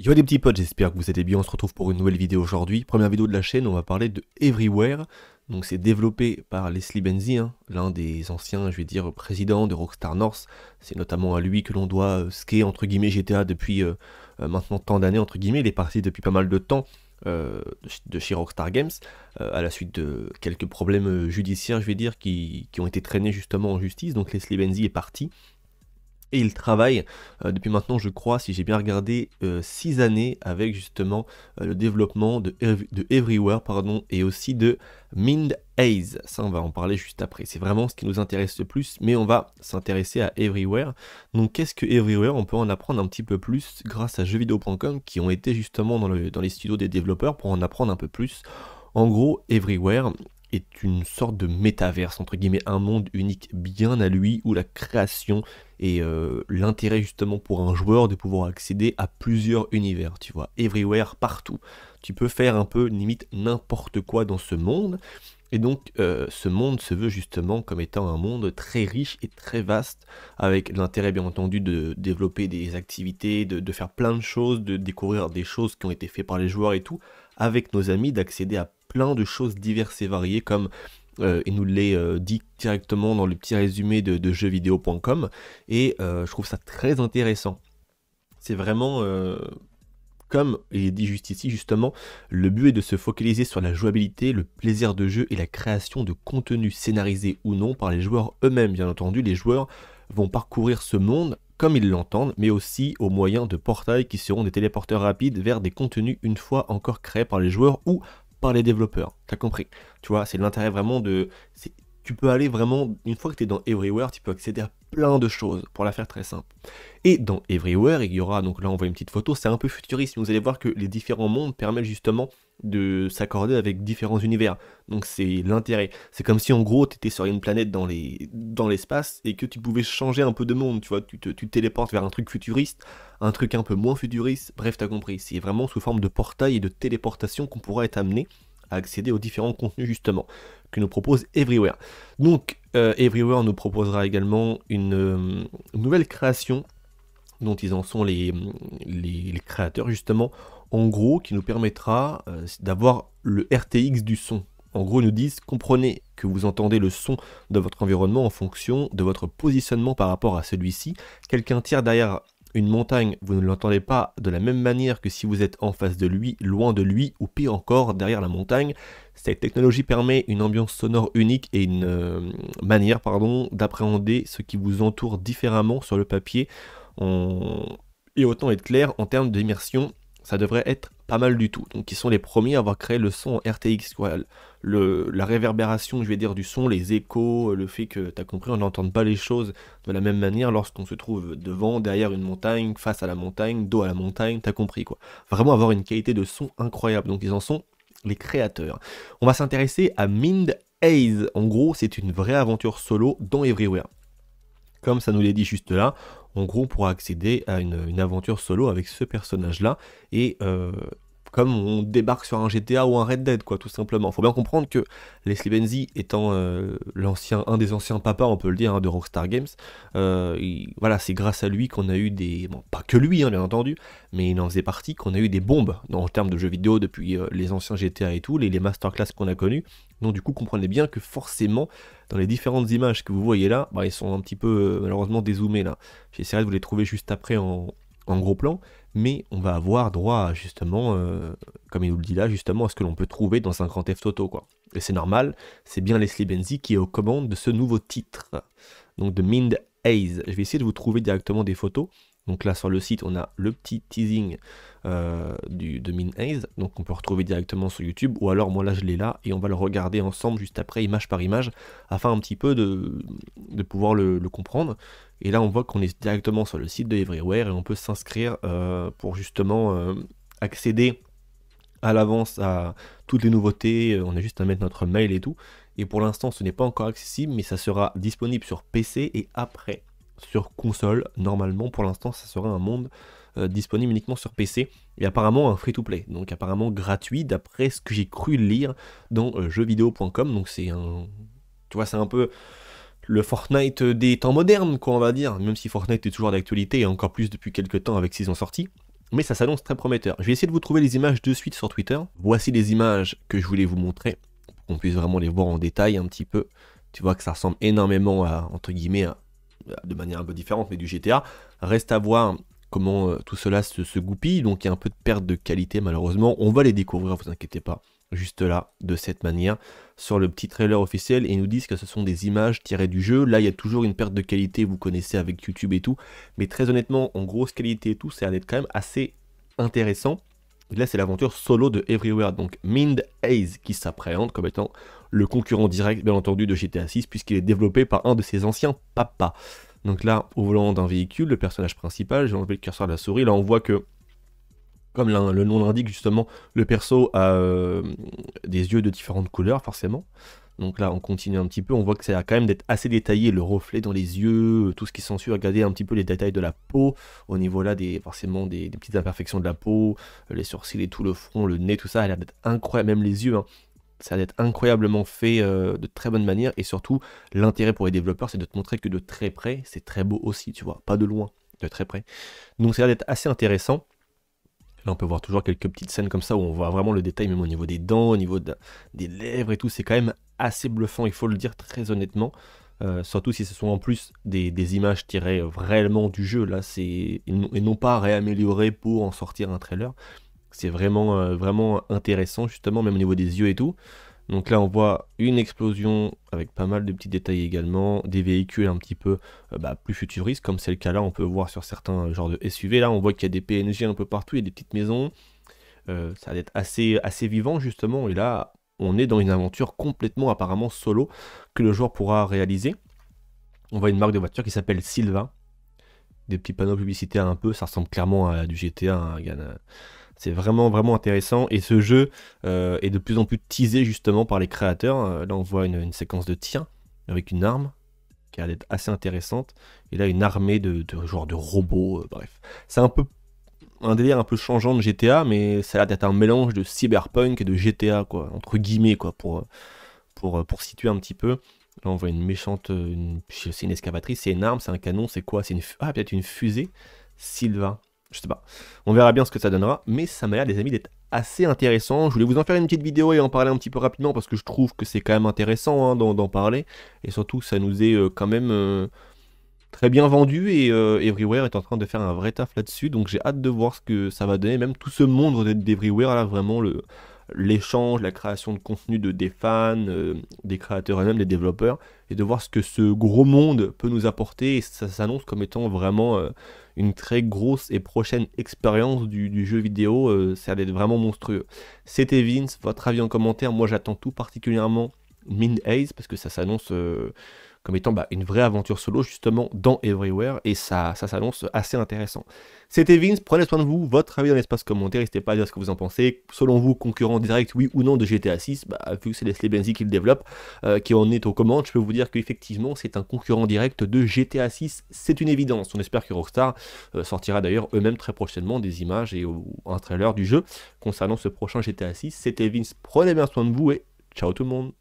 Yo les petits potes, j'espère que vous allez bien, on se retrouve pour une nouvelle vidéo aujourd'hui. Première vidéo de la chaîne, on va parler de Everywhere. Donc c'est développé par Leslie Benzi, hein, l'un des anciens, je vais dire, présidents de Rockstar North. C'est notamment à lui que l'on doit euh, ce qu'est entre guillemets, GTA depuis euh, euh, maintenant tant d'années, entre guillemets. Il est parti depuis pas mal de temps de, chez Rockstar Games, à la suite de quelques problèmes judiciaires, je vais dire, qui, ont été traînés justement en justice. Donc Leslie Benzi est parti, et il travaille euh, depuis maintenant, je crois, si j'ai bien regardé, euh, six années avec justement euh, le développement de, Everywhere pardon, et aussi de Mind Haze. Ça, on va en parler juste après. C'est vraiment ce qui nous intéresse le plus, mais on va s'intéresser à Everywhere. Donc, qu'est-ce que Everywhere On peut en apprendre un petit peu plus grâce à jeuxvideo.com qui ont été justement dans, dans les studios des développeurs pour en apprendre un peu plus. En gros, Everywhere, est une sorte de métaverse, entre guillemets, un monde unique bien à lui, où la création et euh, l'intérêt justement pour un joueur de pouvoir accéder à plusieurs univers, tu vois, everywhere, partout. Tu peux faire un peu limite n'importe quoi dans ce monde. Et donc euh, ce monde se veut justement comme étant un monde très riche et très vaste, avec l'intérêt bien entendu de développer des activités, de, de faire plein de choses, de découvrir des choses qui ont été faites par les joueurs et tout, avec nos amis, d'accéder à plein de choses diverses et variées comme euh, il nous l'est euh, dit directement dans le petit résumé de, de jeuxvideo.com et euh, je trouve ça très intéressant. C'est vraiment, comme il est dit juste ici justement, le but est de se focaliser sur la jouabilité, le plaisir de jeu et la création de contenu scénarisé ou non par les joueurs eux-mêmes. Bien entendu, les joueurs vont parcourir ce monde comme ils l'entendent, mais aussi au moyen de portails qui seront des téléporteurs rapides vers des contenus une fois encore créés par les joueurs ou par les développeurs. T'as compris Tu vois, c'est l'intérêt vraiment de. C'est tu peux aller vraiment, une fois que tu es dans Everywhere, tu peux accéder à plein de choses, pour la faire très simple. Et dans Everywhere, il y aura, donc là on voit une petite photo, c'est un peu futuriste, vous allez voir que les différents mondes permettent justement de s'accorder avec différents univers. Donc c'est l'intérêt. C'est comme si en gros tu étais sur une planète dans l'espace les, dans et que tu pouvais changer un peu de monde, tu vois, tu te, téléportes vers un truc futuriste, un truc un peu moins futuriste, bref t'as compris, c'est vraiment sous forme de portail et de téléportation qu'on pourra être amené accéder aux différents contenus justement que nous propose Everywhere. Donc euh, Everywhere nous proposera également une euh, nouvelle création dont ils en sont les, les, créateurs justement, en gros qui nous permettra euh, d'avoir le RTX du son. En gros, nous disent comprenez que vous entendez le son de votre environnement en fonction de votre positionnement par rapport à celui-ci. Quelqu'un tire derrière une montagne, vous ne l'entendez pas de la même manière que si vous êtes en face de lui, loin de lui, ou pire encore, derrière la montagne. Cette technologie permet une ambiance sonore unique et une euh, manière pardon, d'appréhender ce qui vous entoure différemment sur le papier. Et autant être clair, en termes d'immersion, ça devrait être pas mal du tout. Donc ils sont les premiers à avoir créé le son en RTX, quoi. Le, la réverbération, je vais dire, du son, les échos, le fait que, t'as compris, on n'entende pas les choses de la même manière lorsqu'on se trouve devant, derrière une montagne, face à la montagne, dos à la montagne, t'as compris, quoi. Vraiment avoir une qualité de son incroyable, donc ils en sont les créateurs. On va s'intéresser à Mind Haze. En gros, c'est une vraie aventure solo dans Everywhere. Comme ça nous l'est dit juste là, en gros, on pourra accéder à une, aventure solo avec ce personnage-là. Et euh, comme on débarque sur un GTA ou un Red Dead, quoi, tout simplement. Faut bien comprendre que Leslie Benzi étant euh, l'ancien, un des anciens papas, on peut le dire, hein, de Rockstar Games, euh, voilà, c'est grâce à lui qu'on a eu des, bon, pas que lui, hein, bien entendu, mais il en faisait partie, qu'on a eu des bombes dans, en termes de jeux vidéo depuis euh, les anciens GTA et tout, les, masterclass qu'on a connus. Donc du coup, comprenez bien que forcément, dans les différentes images que vous voyez là, bah, ils sont un petit peu malheureusement dézoomés là. J'essaierai de vous les trouver juste après en, en gros plan, mais on va avoir droit justement, euh, comme il nous le dit là, justement à ce que l'on peut trouver dans un Grand f quoi. Et c'est normal, c'est bien Leslie Benzi qui est aux commandes de ce nouveau titre, donc de Mind Haze. Je vais essayer de vous trouver directement des photos donc là sur le site on a le petit teasing euh, du, de Min donc on peut retrouver directement sur YouTube, ou alors moi là je l'ai là et on va le regarder ensemble juste après image par image afin un petit peu de, pouvoir le, comprendre. Et là on voit qu'on est directement sur le site de Everywhere et on peut s'inscrire euh, pour justement euh, accéder à l'avance à toutes les nouveautés, on a juste à mettre notre mail et tout. Et pour l'instant ce n'est pas encore accessible mais ça sera disponible sur PC et après sur console. Normalement, pour l'instant, ça serait un monde euh, disponible uniquement sur PC et apparemment un free-to-play, donc apparemment gratuit d'après ce que j'ai cru lire dans euh, jeuxvideo.com. Donc c'est un, tu vois, c'est un peu le Fortnite des temps modernes, quoi, on va dire. Même si Fortnite est toujours d'actualité et encore plus depuis quelques temps avec ses ont sorti. Mais ça s'annonce très prometteur. Je vais essayer de vous trouver les images de suite sur Twitter. Voici les images que je voulais vous montrer, qu'on puisse vraiment les voir en détail un petit peu. Tu vois que ça ressemble énormément à, entre guillemets, à de manière un peu différente, mais du GTA. Reste à voir comment euh, tout cela se, goupille. Donc il y a un peu de perte de qualité malheureusement. On va les découvrir, vous inquiétez pas. Juste là, de cette manière, sur le petit trailer officiel, et ils nous disent que ce sont des images tirées du jeu. Là, il y a toujours une perte de qualité, vous connaissez avec YouTube et tout. Mais très honnêtement, en grosse qualité et tout, ça a d'être quand même assez intéressant. Là, c'est l'aventure solo de Everywhere, donc Mind Haze, qui s'appréhende comme étant le concurrent direct, bien entendu, de GTA 6, puisqu'il est développé par un de ses anciens papas. Donc là, au volant d'un véhicule, le personnage principal, j'ai enlevé le curseur de la souris, là on voit que comme le nom l'indique justement, le perso a euh, des yeux de différentes couleurs forcément. Donc là, on continue un petit peu, on voit que ça a quand même d'être assez détaillé, le reflet dans les yeux, euh, tout ce qui s'ensuit. Regardez un petit peu les détails de la peau, au niveau là, des, forcément des, petites imperfections de la peau, euh, les sourcils et tout, le front, le nez, tout ça, elle a d'être incroyable, même les yeux. Hein, ça a d'être incroyablement fait de très bonne manière et surtout l'intérêt pour les développeurs c'est de te montrer que de très près c'est très beau aussi tu vois pas de loin de très près donc ça a d'être assez intéressant Là, on peut voir toujours quelques petites scènes comme ça où on voit vraiment le détail, même au niveau des dents, au niveau des lèvres et tout. C'est quand même assez bluffant, il faut le dire très honnêtement. Euh, surtout si ce sont en plus des, images tirées vraiment du jeu, là, c'est et, non, pas réaméliorées pour en sortir un trailer. C'est vraiment, euh, vraiment intéressant, justement, même au niveau des yeux et tout. Donc là, on voit une explosion avec pas mal de petits détails également, des véhicules un petit peu euh, bah, plus futuristes, comme c'est le cas là, on peut voir sur certains genres de SUV. Là, on voit qu'il y a des PNG un peu partout, il y a des petites maisons. Euh, ça va être assez, assez vivant justement. Et là, on est dans une aventure complètement apparemment solo que le joueur pourra réaliser. On voit une marque de voiture qui s'appelle Silva. Des petits panneaux publicitaires un peu, ça ressemble clairement à du GTA, un, hein, c'est vraiment, vraiment intéressant. Et ce jeu euh, est de plus en plus teasé justement par les créateurs. Euh, là, on voit une, séquence de tir avec une arme qui a l'air assez intéressante. Et là, une armée de, joueurs de robots. Euh, bref, c'est un peu un délire un peu changeant de GTA, mais ça a l'air d'être un mélange de cyberpunk et de GTA, quoi, entre guillemets, quoi, pour, pour, pour situer un petit peu. Là, on voit une méchante. Une... C'est une excavatrice, c'est une arme, c'est un canon, c'est quoi C'est une... Ah, peut-être une fusée Sylvain. Je sais pas. On verra bien ce que ça donnera, mais ça m'a l'air, les amis, d'être assez intéressant. Je voulais vous en faire une petite vidéo et en parler un petit peu rapidement parce que je trouve que c'est quand même intéressant hein, d'en parler. Et surtout, ça nous est euh, quand même euh, très bien vendu et euh, Everywhere est en train de faire un vrai taf là-dessus. Donc j'ai hâte de voir ce que ça va donner, même tout ce monde d'Everywhere, là, vraiment le l'échange, la création de contenu de des fans, euh, des créateurs eux-mêmes, des développeurs, et de voir ce que ce gros monde peut nous apporter. Et ça s'annonce comme étant vraiment euh, une très grosse et prochaine expérience du, jeu vidéo. Euh, ça va être vraiment monstrueux. C'était Vince, votre avis en commentaire. Moi, j'attends tout particulièrement Min Ace parce que ça s'annonce euh, comme étant bah, une vraie aventure solo, justement, dans Everywhere, et ça, ça s'annonce assez intéressant. C'était Vince, prenez soin de vous, votre avis dans l'espace commentaire, n'hésitez pas à dire ce que vous en pensez. Selon vous, concurrent direct, oui ou non, de GTA 6, bah, vu que c'est les Benzi qui le développe, euh, qui en est aux commandes, je peux vous dire qu'effectivement, c'est un concurrent direct de GTA 6, c'est une évidence. On espère que Rockstar euh, sortira d'ailleurs eux-mêmes très prochainement des images et un trailer du jeu concernant ce prochain GTA 6. C'était Vince, prenez bien soin de vous et ciao tout le monde